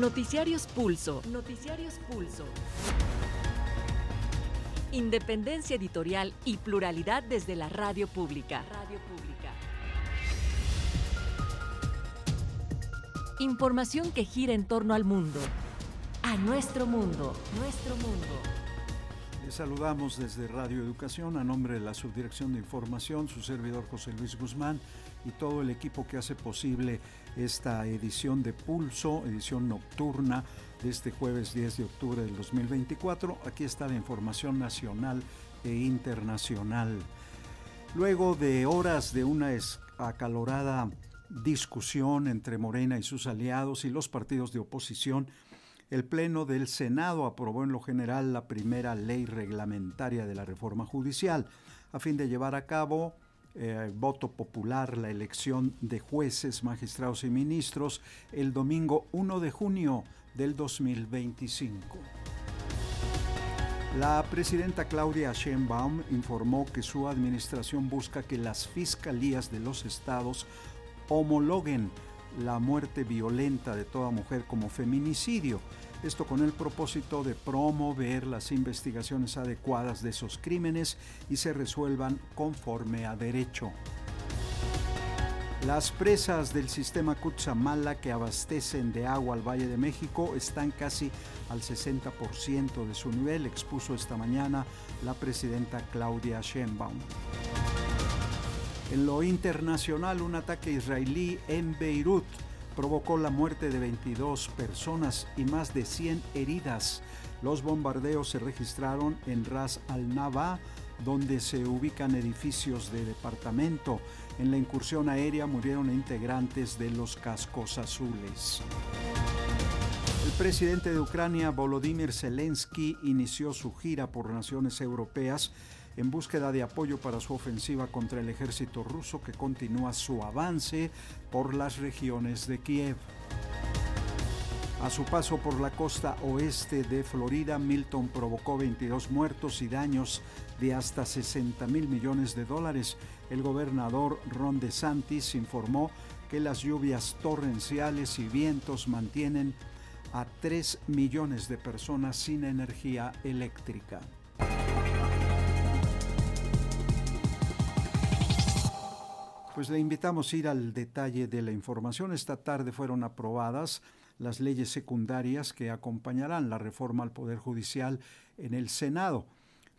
Noticiarios Pulso. Noticiarios Pulso. Independencia editorial y pluralidad desde la radio pública. Radio pública. Información que gira en torno al mundo. A nuestro mundo. Nuestro mundo. Les saludamos desde Radio Educación a nombre de la Subdirección de Información, su servidor José Luis Guzmán y todo el equipo que hace posible esta edición de Pulso, edición nocturna de este jueves 10 de octubre del 2024. Aquí está la información nacional e internacional. Luego de horas de una acalorada discusión entre Morena y sus aliados y los partidos de oposición, el Pleno del Senado aprobó en lo general la primera ley reglamentaria de la reforma judicial, a fin de llevar a cabo eh, voto popular la elección de jueces, magistrados y ministros el domingo 1 de junio del 2025. La presidenta Claudia Sheinbaum informó que su administración busca que las fiscalías de los estados homologuen la muerte violenta de toda mujer como feminicidio esto con el propósito de promover las investigaciones adecuadas de esos crímenes y se resuelvan conforme a derecho. Las presas del sistema Cutzamala que abastecen de agua al Valle de México están casi al 60% de su nivel, expuso esta mañana la presidenta Claudia Sheinbaum. En lo internacional, un ataque israelí en Beirut provocó la muerte de 22 personas y más de 100 heridas. Los bombardeos se registraron en Ras al-Nava, donde se ubican edificios de departamento. En la incursión aérea murieron integrantes de los cascos azules. El presidente de Ucrania, Volodymyr Zelensky, inició su gira por naciones europeas en búsqueda de apoyo para su ofensiva contra el ejército ruso que continúa su avance por las regiones de Kiev. A su paso por la costa oeste de Florida, Milton provocó 22 muertos y daños de hasta 60 mil millones de dólares. El gobernador Ron DeSantis informó que las lluvias torrenciales y vientos mantienen a 3 millones de personas sin energía eléctrica. Pues le invitamos a ir al detalle de la información. Esta tarde fueron aprobadas las leyes secundarias que acompañarán la reforma al Poder Judicial en el Senado.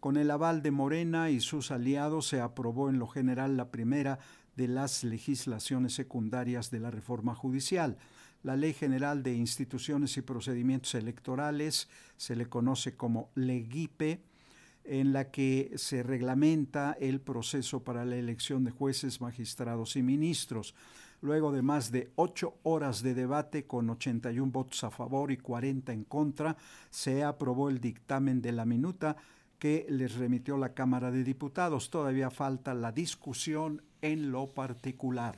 Con el aval de Morena y sus aliados se aprobó en lo general la primera de las legislaciones secundarias de la reforma judicial. La Ley General de Instituciones y Procedimientos Electorales, se le conoce como LEGIPE, en la que se reglamenta el proceso para la elección de jueces, magistrados y ministros. Luego de más de ocho horas de debate con 81 votos a favor y 40 en contra, se aprobó el dictamen de la minuta que les remitió la Cámara de Diputados. Todavía falta la discusión en lo particular.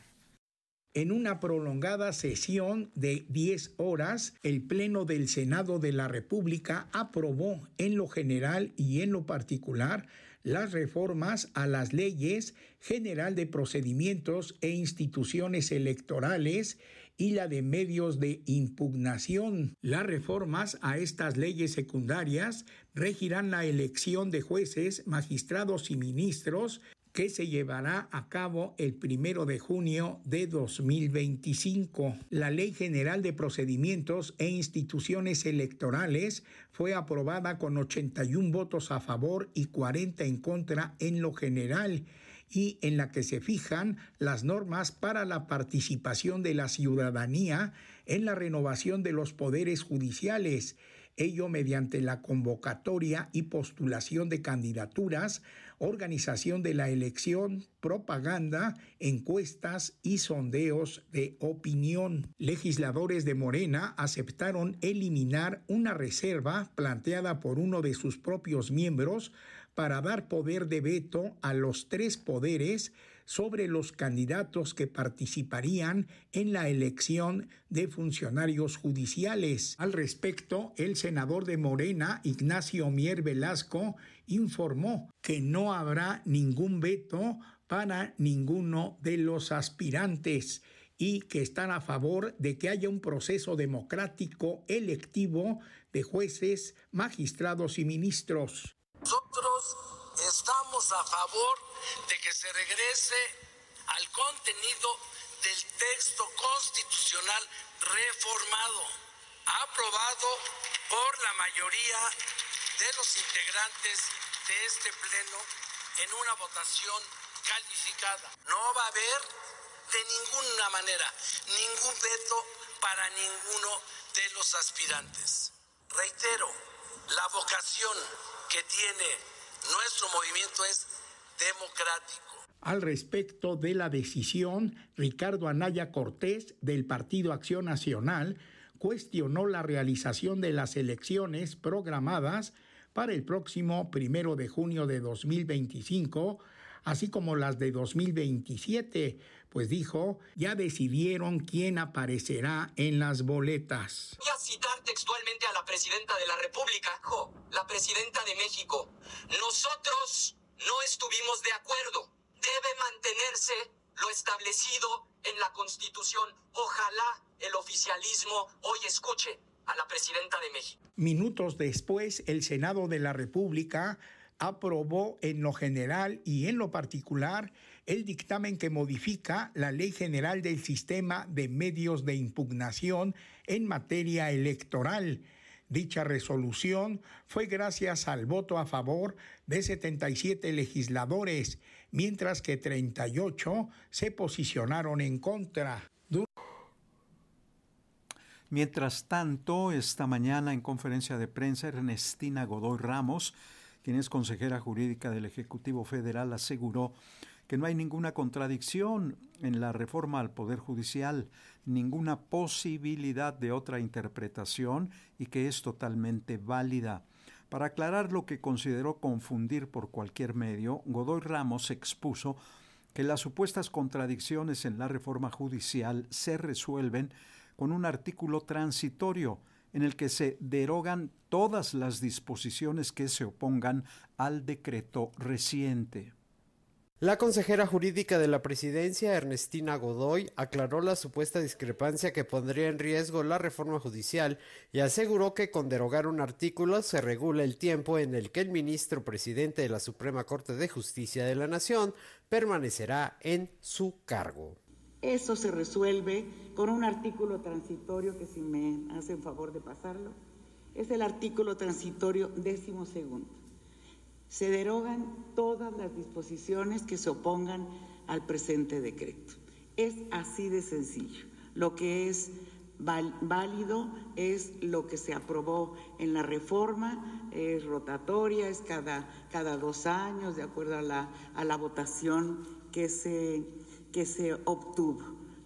En una prolongada sesión de 10 horas, el Pleno del Senado de la República aprobó en lo general y en lo particular las reformas a las leyes general de procedimientos e instituciones electorales y la de medios de impugnación. Las reformas a estas leyes secundarias regirán la elección de jueces, magistrados y ministros que se llevará a cabo el primero de junio de 2025. La Ley General de Procedimientos e Instituciones Electorales fue aprobada con 81 votos a favor y 40 en contra en lo general y en la que se fijan las normas para la participación de la ciudadanía en la renovación de los poderes judiciales, ello mediante la convocatoria y postulación de candidaturas organización de la elección, propaganda, encuestas y sondeos de opinión. Legisladores de Morena aceptaron eliminar una reserva planteada por uno de sus propios miembros para dar poder de veto a los tres poderes sobre los candidatos que participarían en la elección de funcionarios judiciales. Al respecto, el senador de Morena, Ignacio Mier Velasco, informó que no habrá ningún veto para ninguno de los aspirantes y que están a favor de que haya un proceso democrático electivo de jueces, magistrados y ministros a favor de que se regrese al contenido del texto constitucional reformado, aprobado por la mayoría de los integrantes de este pleno en una votación calificada. No va a haber de ninguna manera ningún veto para ninguno de los aspirantes. Reitero, la vocación que tiene nuestro movimiento es democrático. Al respecto de la decisión, Ricardo Anaya Cortés, del Partido Acción Nacional, cuestionó la realización de las elecciones programadas para el próximo primero de junio de 2025 así como las de 2027, pues dijo, ya decidieron quién aparecerá en las boletas. Voy a citar textualmente a la presidenta de la República, la presidenta de México. Nosotros no estuvimos de acuerdo. Debe mantenerse lo establecido en la Constitución. Ojalá el oficialismo hoy escuche a la presidenta de México. Minutos después, el Senado de la República aprobó en lo general y en lo particular el dictamen que modifica la Ley General del Sistema de Medios de Impugnación en materia electoral. Dicha resolución fue gracias al voto a favor de 77 legisladores, mientras que 38 se posicionaron en contra. Mientras tanto, esta mañana en conferencia de prensa, Ernestina Godoy Ramos quien es consejera jurídica del Ejecutivo Federal, aseguró que no hay ninguna contradicción en la reforma al Poder Judicial, ninguna posibilidad de otra interpretación y que es totalmente válida. Para aclarar lo que consideró confundir por cualquier medio, Godoy Ramos expuso que las supuestas contradicciones en la reforma judicial se resuelven con un artículo transitorio en el que se derogan todas las disposiciones que se opongan al decreto reciente. La consejera jurídica de la presidencia, Ernestina Godoy, aclaró la supuesta discrepancia que pondría en riesgo la reforma judicial y aseguró que con derogar un artículo se regula el tiempo en el que el ministro presidente de la Suprema Corte de Justicia de la Nación permanecerá en su cargo. Eso se resuelve con un artículo transitorio que si me hacen favor de pasarlo, es el artículo transitorio décimo segundo. Se derogan todas las disposiciones que se opongan al presente decreto. Es así de sencillo. Lo que es válido es lo que se aprobó en la reforma, es rotatoria, es cada, cada dos años, de acuerdo a la, a la votación que se que se obtuvo.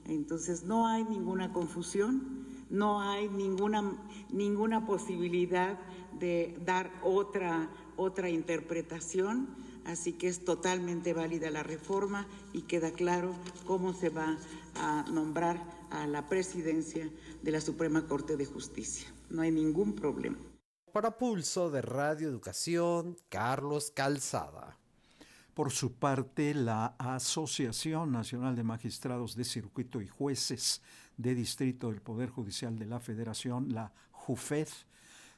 Entonces no hay ninguna confusión, no hay ninguna, ninguna posibilidad de dar otra, otra interpretación, así que es totalmente válida la reforma y queda claro cómo se va a nombrar a la presidencia de la Suprema Corte de Justicia. No hay ningún problema. Para pulso de Radio Educación, Carlos Calzada. Por su parte, la Asociación Nacional de Magistrados de Circuito y Jueces de Distrito del Poder Judicial de la Federación, la JUFED,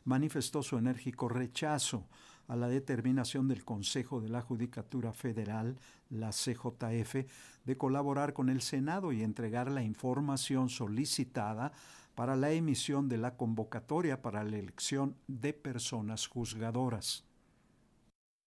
manifestó su enérgico rechazo a la determinación del Consejo de la Judicatura Federal, la CJF, de colaborar con el Senado y entregar la información solicitada para la emisión de la convocatoria para la elección de personas juzgadoras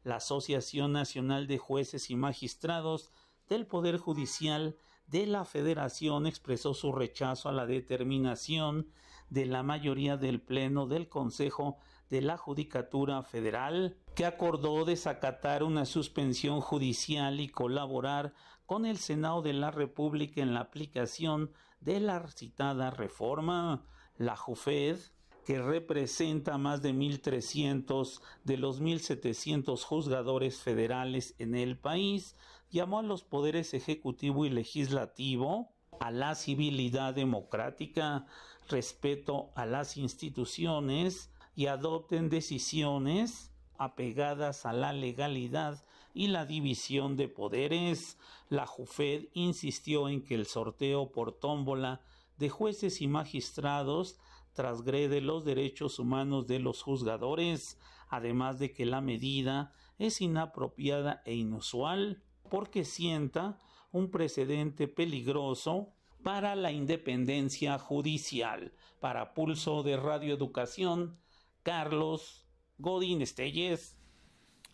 la Asociación Nacional de Jueces y Magistrados del Poder Judicial de la Federación expresó su rechazo a la determinación de la mayoría del Pleno del Consejo de la Judicatura Federal, que acordó desacatar una suspensión judicial y colaborar con el Senado de la República en la aplicación de la citada reforma. La JUFED que representa más de 1.300 de los 1.700 juzgadores federales en el país, llamó a los poderes ejecutivo y legislativo a la civilidad democrática, respeto a las instituciones y adopten decisiones apegadas a la legalidad y la división de poderes. La JUFED insistió en que el sorteo por tómbola de jueces y magistrados transgrede los derechos humanos de los juzgadores, además de que la medida es inapropiada e inusual porque sienta un precedente peligroso para la independencia judicial. Para Pulso de Radioeducación, Carlos Godín Estelles.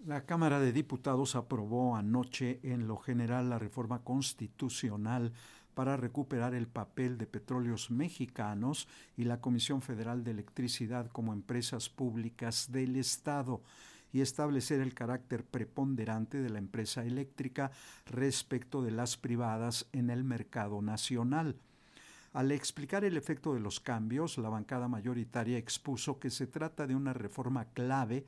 La Cámara de Diputados aprobó anoche en lo general la reforma constitucional para recuperar el papel de Petróleos Mexicanos y la Comisión Federal de Electricidad como empresas públicas del Estado y establecer el carácter preponderante de la empresa eléctrica respecto de las privadas en el mercado nacional. Al explicar el efecto de los cambios, la bancada mayoritaria expuso que se trata de una reforma clave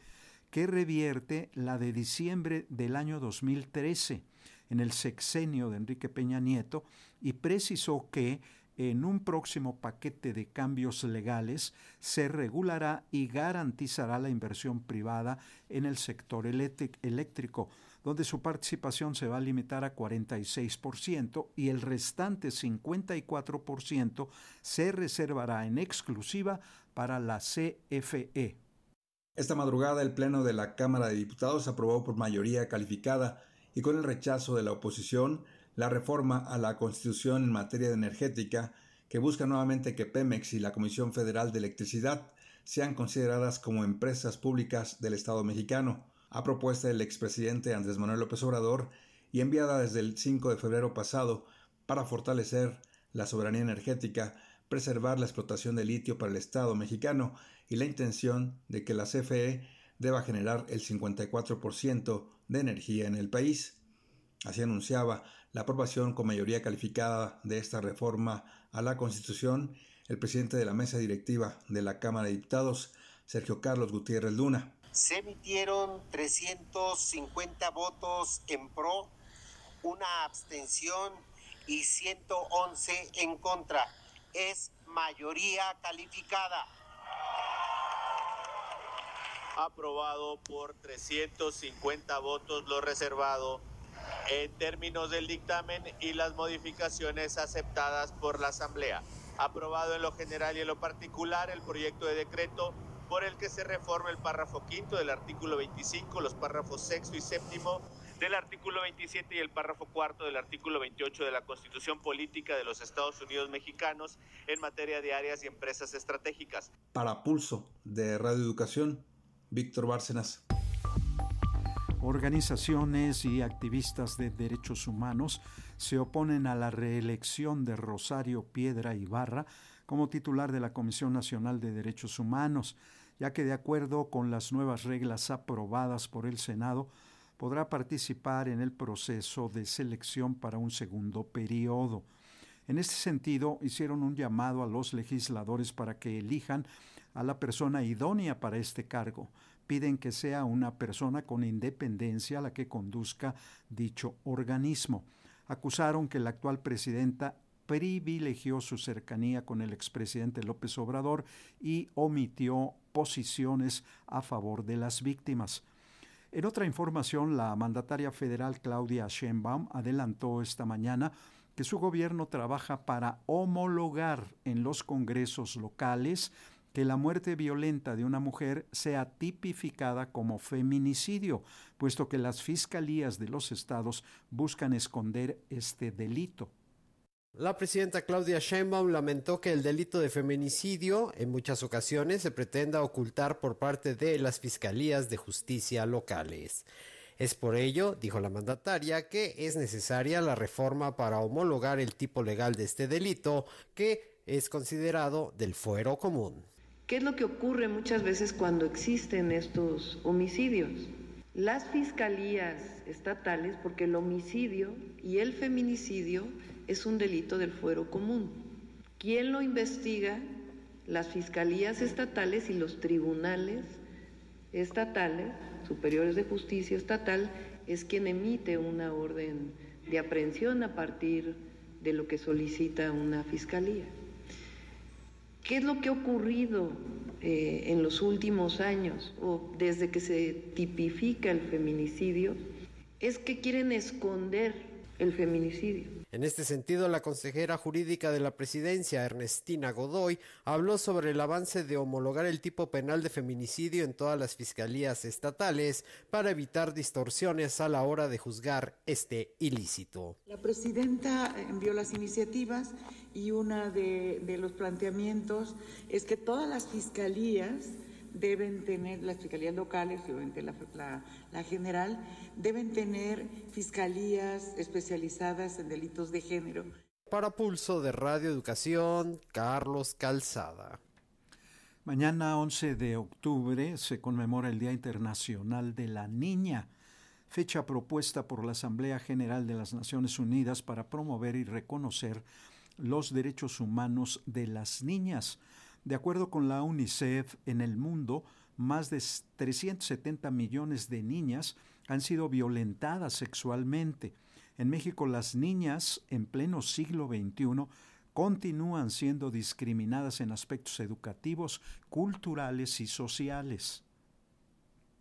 que revierte la de diciembre del año 2013 en el sexenio de Enrique Peña Nieto y precisó que en un próximo paquete de cambios legales se regulará y garantizará la inversión privada en el sector eléctrico, donde su participación se va a limitar a 46% y el restante 54% se reservará en exclusiva para la CFE. Esta madrugada el Pleno de la Cámara de Diputados aprobó por mayoría calificada y con el rechazo de la oposición, la reforma a la Constitución en materia de energética que busca nuevamente que Pemex y la Comisión Federal de Electricidad sean consideradas como empresas públicas del Estado mexicano, a propuesta del expresidente Andrés Manuel López Obrador y enviada desde el 5 de febrero pasado para fortalecer la soberanía energética, preservar la explotación de litio para el Estado mexicano y la intención de que la CFE deba generar el 54% de energía en el país. Así anunciaba la aprobación con mayoría calificada de esta reforma a la Constitución el presidente de la mesa directiva de la Cámara de Diputados, Sergio Carlos Gutiérrez Luna. Se emitieron 350 votos en pro, una abstención y 111 en contra. Es mayoría calificada aprobado por 350 votos lo reservado en términos del dictamen y las modificaciones aceptadas por la Asamblea. Aprobado en lo general y en lo particular el proyecto de decreto por el que se reforma el párrafo quinto del artículo 25, los párrafos sexto y séptimo del artículo 27 y el párrafo cuarto del artículo 28 de la Constitución Política de los Estados Unidos Mexicanos en materia de áreas y empresas estratégicas. Para pulso de Radio Educación, Víctor Bárcenas. Organizaciones y activistas de derechos humanos se oponen a la reelección de Rosario Piedra Ibarra como titular de la Comisión Nacional de Derechos Humanos, ya que de acuerdo con las nuevas reglas aprobadas por el Senado, podrá participar en el proceso de selección para un segundo periodo. En este sentido, hicieron un llamado a los legisladores para que elijan a la persona idónea para este cargo. Piden que sea una persona con independencia la que conduzca dicho organismo. Acusaron que la actual presidenta privilegió su cercanía con el expresidente López Obrador y omitió posiciones a favor de las víctimas. En otra información, la mandataria federal Claudia Sheinbaum adelantó esta mañana que su gobierno trabaja para homologar en los congresos locales que la muerte violenta de una mujer sea tipificada como feminicidio, puesto que las fiscalías de los estados buscan esconder este delito. La presidenta Claudia Sheinbaum lamentó que el delito de feminicidio en muchas ocasiones se pretenda ocultar por parte de las fiscalías de justicia locales. Es por ello, dijo la mandataria, que es necesaria la reforma para homologar el tipo legal de este delito, que es considerado del fuero común. ¿Qué es lo que ocurre muchas veces cuando existen estos homicidios? Las fiscalías estatales, porque el homicidio y el feminicidio es un delito del fuero común. ¿Quién lo investiga? Las fiscalías estatales y los tribunales estatales, superiores de justicia estatal, es quien emite una orden de aprehensión a partir de lo que solicita una fiscalía. ¿Qué es lo que ha ocurrido eh, en los últimos años o desde que se tipifica el feminicidio? Es que quieren esconder el feminicidio. En este sentido, la consejera jurídica de la presidencia, Ernestina Godoy, habló sobre el avance de homologar el tipo penal de feminicidio en todas las fiscalías estatales para evitar distorsiones a la hora de juzgar este ilícito. La presidenta envió las iniciativas y uno de, de los planteamientos es que todas las fiscalías deben tener las fiscalías locales y la, la, general, deben tener fiscalías especializadas en delitos de género. Para Pulso de Radio Educación, Carlos Calzada. Mañana 11 de octubre se conmemora el Día Internacional de la Niña, fecha propuesta por la Asamblea General de las Naciones Unidas para promover y reconocer los derechos humanos de las niñas. De acuerdo con la UNICEF, en el mundo, más de 370 millones de niñas han sido violentadas sexualmente. En México, las niñas en pleno siglo XXI continúan siendo discriminadas en aspectos educativos, culturales y sociales.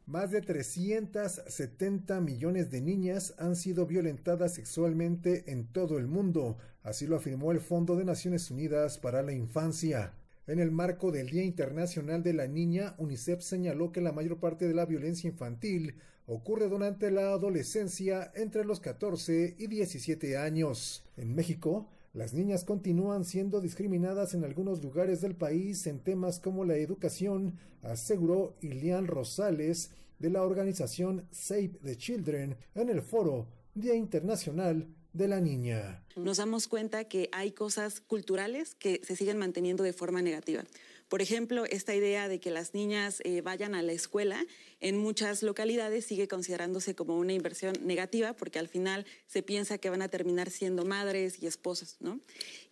Más de 370 millones de niñas han sido violentadas sexualmente en todo el mundo, así lo afirmó el Fondo de Naciones Unidas para la Infancia. En el marco del Día Internacional de la Niña, UNICEF señaló que la mayor parte de la violencia infantil ocurre durante la adolescencia entre los 14 y 17 años. En México, las niñas continúan siendo discriminadas en algunos lugares del país en temas como la educación, aseguró Ilian Rosales de la organización Save the Children en el foro Día Internacional de la niña. Nos damos cuenta que hay cosas culturales que se siguen manteniendo de forma negativa. Por ejemplo, esta idea de que las niñas eh, vayan a la escuela en muchas localidades sigue considerándose como una inversión negativa porque al final se piensa que van a terminar siendo madres y esposas, ¿no?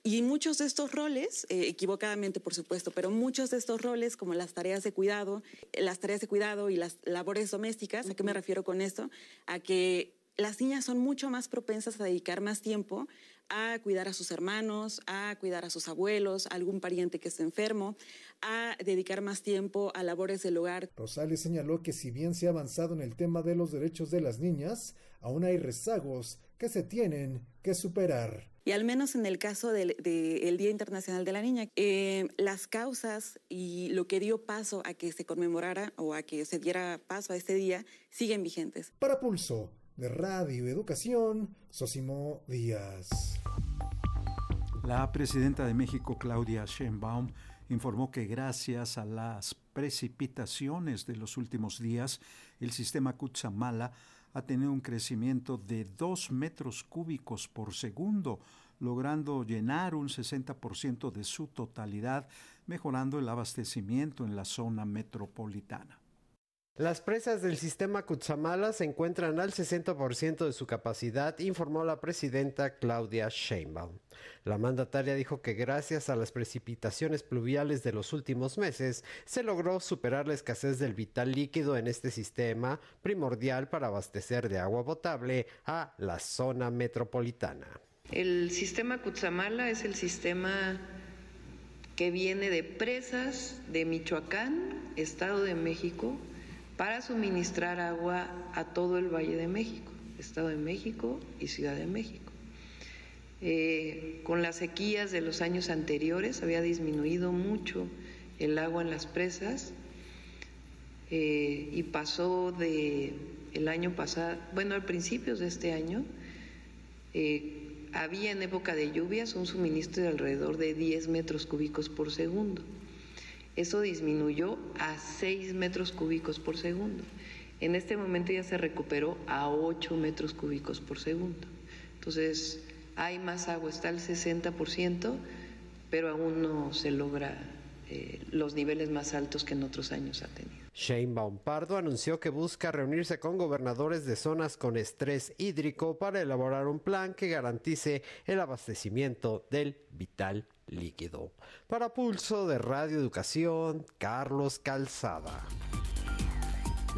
Y muchos de estos roles, eh, equivocadamente por supuesto, pero muchos de estos roles como las tareas de cuidado, eh, las tareas de cuidado y las labores domésticas, ¿a qué me refiero con esto? A que las niñas son mucho más propensas a dedicar más tiempo a cuidar a sus hermanos, a cuidar a sus abuelos, a algún pariente que esté enfermo, a dedicar más tiempo a labores del hogar. Rosales señaló que si bien se ha avanzado en el tema de los derechos de las niñas, aún hay rezagos que se tienen que superar. Y al menos en el caso del Día Internacional de la Niña, eh, las causas y lo que dio paso a que se conmemorara o a que se diera paso a este día siguen vigentes. Para Pulso, de Radio Educación, Sosimo Díaz. La presidenta de México, Claudia Sheinbaum, informó que gracias a las precipitaciones de los últimos días, el sistema Cutzamala ha tenido un crecimiento de 2 metros cúbicos por segundo, logrando llenar un 60% de su totalidad, mejorando el abastecimiento en la zona metropolitana. Las presas del sistema Kutsamala se encuentran al 60% de su capacidad, informó la presidenta Claudia Sheinbaum. La mandataria dijo que gracias a las precipitaciones pluviales de los últimos meses, se logró superar la escasez del vital líquido en este sistema, primordial para abastecer de agua potable a la zona metropolitana. El sistema Kutsamala es el sistema que viene de presas de Michoacán, Estado de México, para suministrar agua a todo el Valle de México, Estado de México y Ciudad de México. Eh, con las sequías de los años anteriores había disminuido mucho el agua en las presas eh, y pasó de el año pasado, bueno, al principios de este año, eh, había en época de lluvias un suministro de alrededor de 10 metros cúbicos por segundo. Eso disminuyó a 6 metros cúbicos por segundo. En este momento ya se recuperó a 8 metros cúbicos por segundo. Entonces, hay más agua, está al 60%, pero aún no se logra eh, los niveles más altos que en otros años ha tenido. Shane Baumpardo anunció que busca reunirse con gobernadores de zonas con estrés hídrico para elaborar un plan que garantice el abastecimiento del vital líquido. Para pulso de Radio Educación, Carlos Calzada.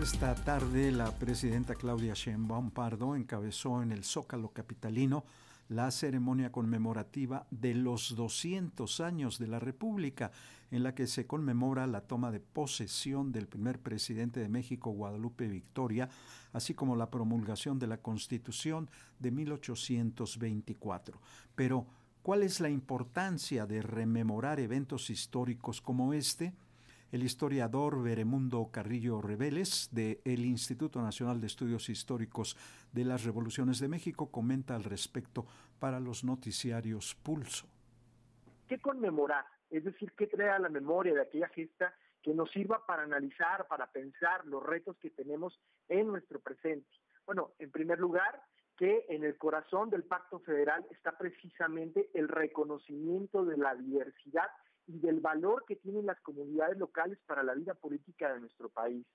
Esta tarde la presidenta Claudia Shane Pardo encabezó en el Zócalo capitalino la ceremonia conmemorativa de los 200 años de la República en la que se conmemora la toma de posesión del primer presidente de México, Guadalupe Victoria, así como la promulgación de la Constitución de 1824. Pero, ¿cuál es la importancia de rememorar eventos históricos como este? El historiador Beremundo Carrillo Reveles del Instituto Nacional de Estudios Históricos de las Revoluciones de México comenta al respecto para los noticiarios Pulso. ¿Qué conmemorar? es decir, que trae la memoria de aquella gesta que nos sirva para analizar, para pensar los retos que tenemos en nuestro presente. Bueno, en primer lugar, que en el corazón del pacto federal está precisamente el reconocimiento de la diversidad y del valor que tienen las comunidades locales para la vida política de nuestro país.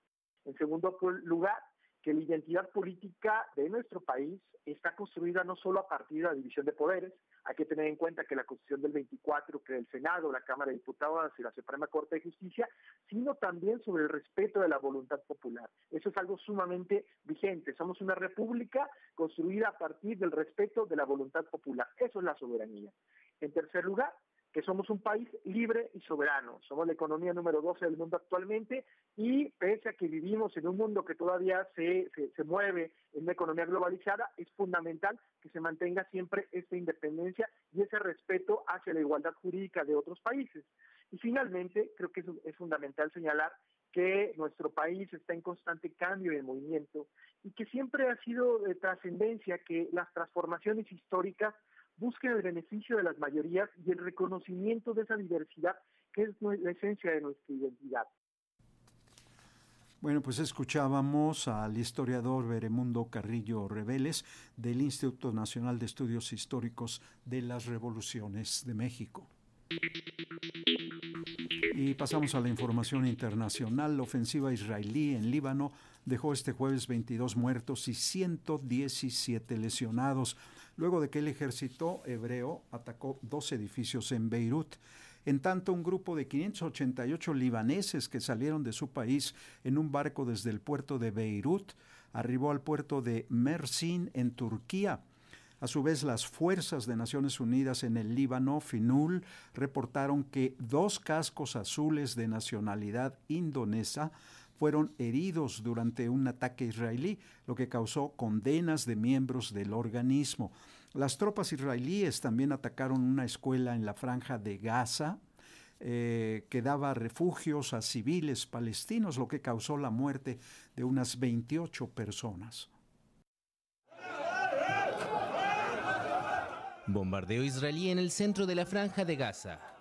En segundo lugar, que la identidad política de nuestro país está construida no solo a partir de la división de poderes, hay que tener en cuenta que la Constitución del 24, que el Senado, la Cámara de Diputados y la Suprema Corte de Justicia, sino también sobre el respeto de la voluntad popular. Eso es algo sumamente vigente. Somos una república construida a partir del respeto de la voluntad popular. Eso es la soberanía. En tercer lugar, que somos un país libre y soberano. Somos la economía número 12 del mundo actualmente y pese a que vivimos en un mundo que todavía se, se, mueve en una economía globalizada, es fundamental que se mantenga siempre esta independencia y ese respeto hacia la igualdad jurídica de otros países. Y finalmente, creo que es, es fundamental señalar que nuestro país está en constante cambio y movimiento y que siempre ha sido de trascendencia que las transformaciones históricas busquen el beneficio de las mayorías y el reconocimiento de esa diversidad que es la esencia de nuestra identidad. Bueno, pues escuchábamos al historiador Veremundo Carrillo Reveles del Instituto Nacional de Estudios Históricos de las Revoluciones de México. Y pasamos a la información internacional. La ofensiva israelí en Líbano dejó este jueves 22 muertos y 117 lesionados luego de que el ejército hebreo atacó dos edificios en Beirut. En tanto, un grupo de 588 libaneses que salieron de su país en un barco desde el puerto de Beirut arribó al puerto de Mersin en Turquía. A su vez, las fuerzas de Naciones Unidas en el Líbano, FINUL, reportaron que dos cascos azules de nacionalidad indonesa fueron heridos durante un ataque israelí, lo que causó condenas de miembros del organismo. Las tropas israelíes también atacaron una escuela en la franja de Gaza, eh, que daba refugios a civiles palestinos, lo que causó la muerte de unas 28 personas. Bombardeo israelí en el centro de la franja de Gaza.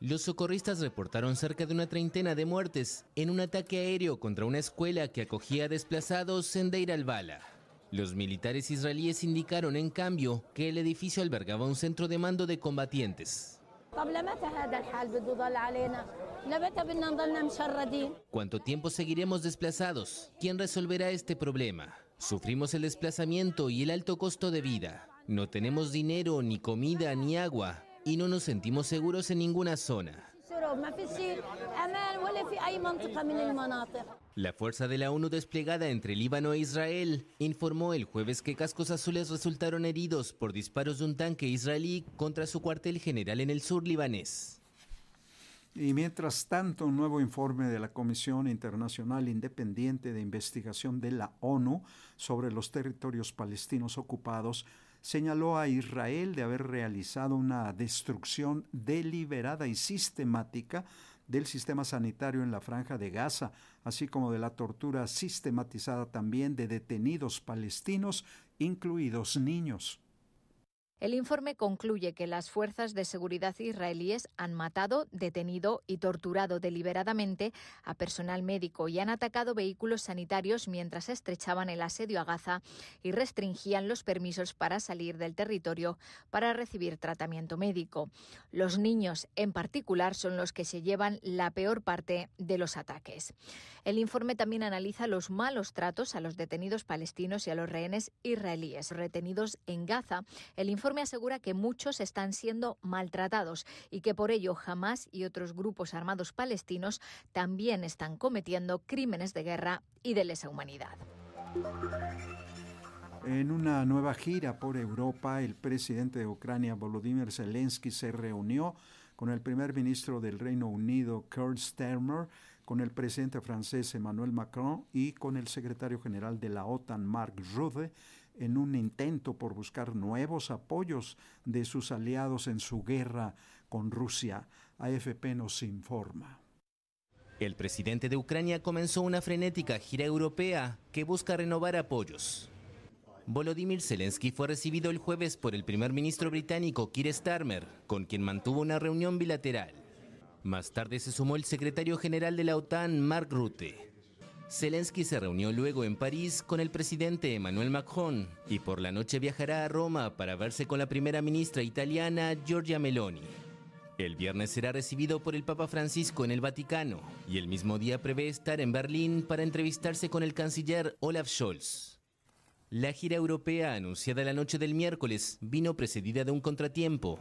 Los socorristas reportaron cerca de una treintena de muertes en un ataque aéreo contra una escuela que acogía desplazados en Deir al-Bala. Los militares israelíes indicaron, en cambio, que el edificio albergaba un centro de mando de combatientes. ¿Cuánto tiempo seguiremos desplazados? ¿Quién resolverá este problema? Sufrimos el desplazamiento y el alto costo de vida. No tenemos dinero, ni comida, ni agua y no nos sentimos seguros en ninguna zona. La fuerza de la ONU desplegada entre Líbano e Israel informó el jueves que cascos azules resultaron heridos por disparos de un tanque israelí contra su cuartel general en el sur libanés. Y mientras tanto, un nuevo informe de la Comisión Internacional Independiente de Investigación de la ONU sobre los territorios palestinos ocupados señaló a Israel de haber realizado una destrucción deliberada y sistemática del sistema sanitario en la franja de Gaza, así como de la tortura sistematizada también de detenidos palestinos, incluidos niños. El informe concluye que las fuerzas de seguridad israelíes han matado, detenido y torturado deliberadamente a personal médico y han atacado vehículos sanitarios mientras estrechaban el asedio a Gaza y restringían los permisos para salir del territorio para recibir tratamiento médico. Los niños, en particular, son los que se llevan la peor parte de los ataques. El informe también analiza los malos tratos a los detenidos palestinos y a los rehenes israelíes retenidos en Gaza. El me asegura que muchos están siendo maltratados y que por ello Hamas y otros grupos armados palestinos también están cometiendo crímenes de guerra y de lesa humanidad. En una nueva gira por Europa, el presidente de Ucrania, Volodymyr Zelensky, se reunió con el primer ministro del Reino Unido, Kurt Starmer, con el presidente francés Emmanuel Macron y con el secretario general de la OTAN, Mark Rutte, en un intento por buscar nuevos apoyos de sus aliados en su guerra con Rusia. AFP nos informa. El presidente de Ucrania comenzó una frenética gira europea que busca renovar apoyos. Volodymyr Zelensky fue recibido el jueves por el primer ministro británico Keir Starmer, con quien mantuvo una reunión bilateral. Más tarde se sumó el secretario general de la OTAN, Mark Rutte, Zelensky se reunió luego en París con el presidente Emmanuel Macron y por la noche viajará a Roma para verse con la primera ministra italiana Giorgia Meloni. El viernes será recibido por el Papa Francisco en el Vaticano y el mismo día prevé estar en Berlín para entrevistarse con el canciller Olaf Scholz. La gira europea anunciada la noche del miércoles vino precedida de un contratiempo.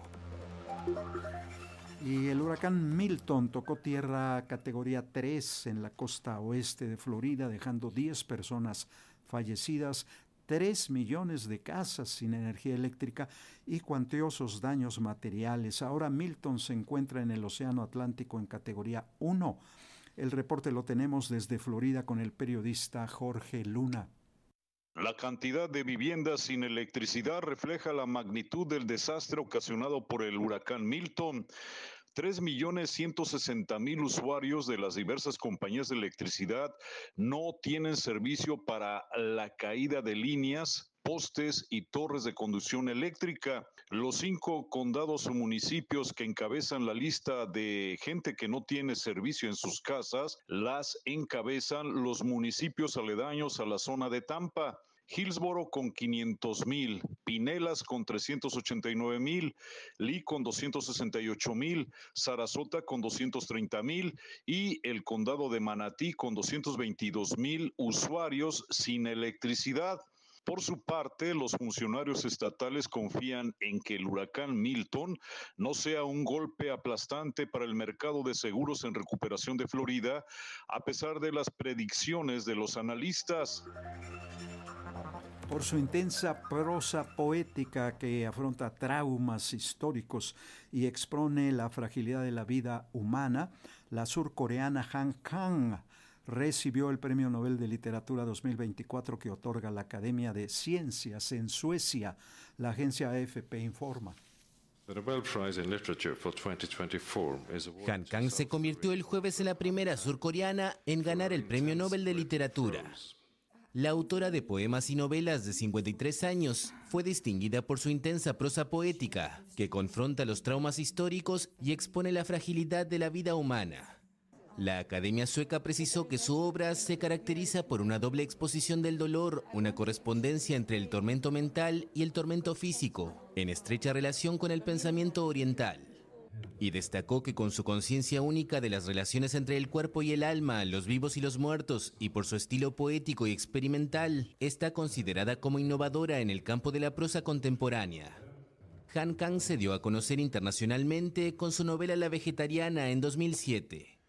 Y el huracán Milton tocó tierra categoría 3 en la costa oeste de Florida, dejando 10 personas fallecidas, 3 millones de casas sin energía eléctrica y cuantiosos daños materiales. Ahora Milton se encuentra en el Océano Atlántico en categoría 1. El reporte lo tenemos desde Florida con el periodista Jorge Luna. La cantidad de viviendas sin electricidad refleja la magnitud del desastre ocasionado por el huracán Milton, 3.160.000 usuarios de las diversas compañías de electricidad no tienen servicio para la caída de líneas postes y torres de conducción eléctrica. Los cinco condados o municipios que encabezan la lista de gente que no tiene servicio en sus casas, las encabezan los municipios aledaños a la zona de Tampa. Hillsboro con 500 mil, Pinelas con 389 mil, Lee con 268 mil, Sarasota con 230 mil y el condado de Manatí con 222 mil usuarios sin electricidad. Por su parte, los funcionarios estatales confían en que el huracán Milton no sea un golpe aplastante para el mercado de seguros en recuperación de Florida, a pesar de las predicciones de los analistas por su intensa prosa poética que afronta traumas históricos y expone la fragilidad de la vida humana, la surcoreana Han Kang recibió el Premio Nobel de Literatura 2024 que otorga la Academia de Ciencias en Suecia. La agencia AFP informa. Han Kang se convirtió el jueves en la primera surcoreana en ganar el Premio Nobel de Literatura. La autora de poemas y novelas de 53 años fue distinguida por su intensa prosa poética, que confronta los traumas históricos y expone la fragilidad de la vida humana. La Academia Sueca precisó que su obra se caracteriza por una doble exposición del dolor, una correspondencia entre el tormento mental y el tormento físico, en estrecha relación con el pensamiento oriental y destacó que con su conciencia única de las relaciones entre el cuerpo y el alma, los vivos y los muertos, y por su estilo poético y experimental, está considerada como innovadora en el campo de la prosa contemporánea. Han Kang se dio a conocer internacionalmente con su novela La Vegetariana en 2007.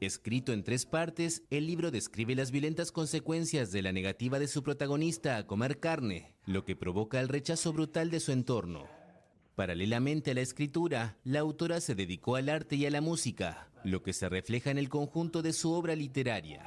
Escrito en tres partes, el libro describe las violentas consecuencias de la negativa de su protagonista a comer carne, lo que provoca el rechazo brutal de su entorno. Paralelamente a la escritura, la autora se dedicó al arte y a la música, lo que se refleja en el conjunto de su obra literaria.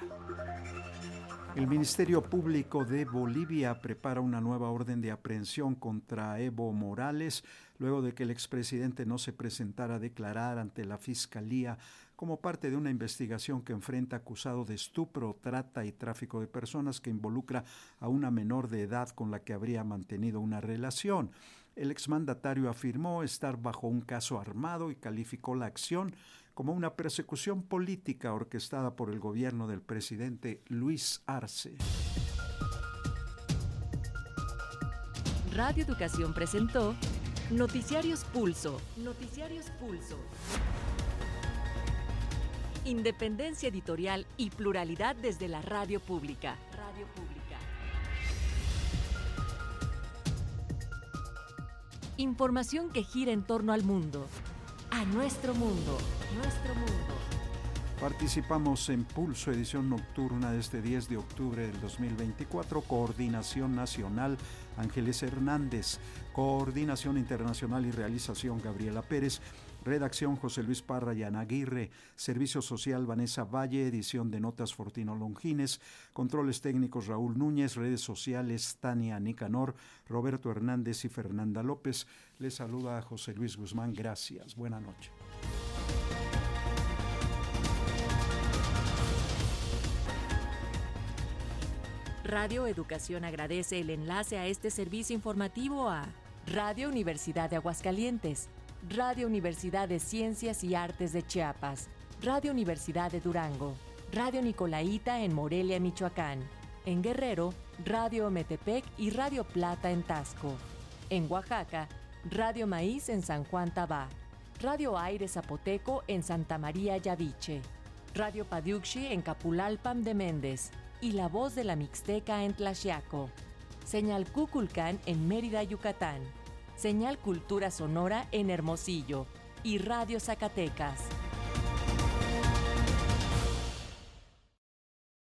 El Ministerio Público de Bolivia prepara una nueva orden de aprehensión contra Evo Morales luego de que el expresidente no se presentara a declarar ante la Fiscalía como parte de una investigación que enfrenta acusado de estupro, trata y tráfico de personas que involucra a una menor de edad con la que habría mantenido una relación. El exmandatario afirmó estar bajo un caso armado y calificó la acción como una persecución política orquestada por el gobierno del presidente Luis Arce. Radio Educación presentó Noticiarios Pulso. Noticiarios Pulso independencia editorial y pluralidad desde la radio pública. Radio pública. Información que gira en torno al mundo, a nuestro mundo, nuestro mundo. Participamos en Pulso, edición nocturna Este 10 de octubre del 2024, Coordinación Nacional Ángeles Hernández, Coordinación Internacional y Realización Gabriela Pérez. Redacción José Luis Parra y Ana Aguirre. Servicio Social Vanessa Valle. Edición de Notas Fortino Longines. Controles técnicos Raúl Núñez. Redes sociales Tania Nicanor, Roberto Hernández y Fernanda López. Les saluda a José Luis Guzmán. Gracias. Buenas noches. Radio Educación agradece el enlace a este servicio informativo a Radio Universidad de Aguascalientes Radio Universidad de Ciencias y Artes de Chiapas, Radio Universidad de Durango, Radio Nicolaita en Morelia, Michoacán, en Guerrero, Radio Metepec y Radio Plata en Tasco, en Oaxaca, Radio Maíz en San Juan Tabá, Radio Aire Zapoteco en Santa María Yaviche, Radio Padiuxi en Capulalpam de Méndez y La Voz de la Mixteca en Tlaxiaco, Señal Cuculcán en Mérida, Yucatán. Señal Cultura Sonora en Hermosillo y Radio Zacatecas.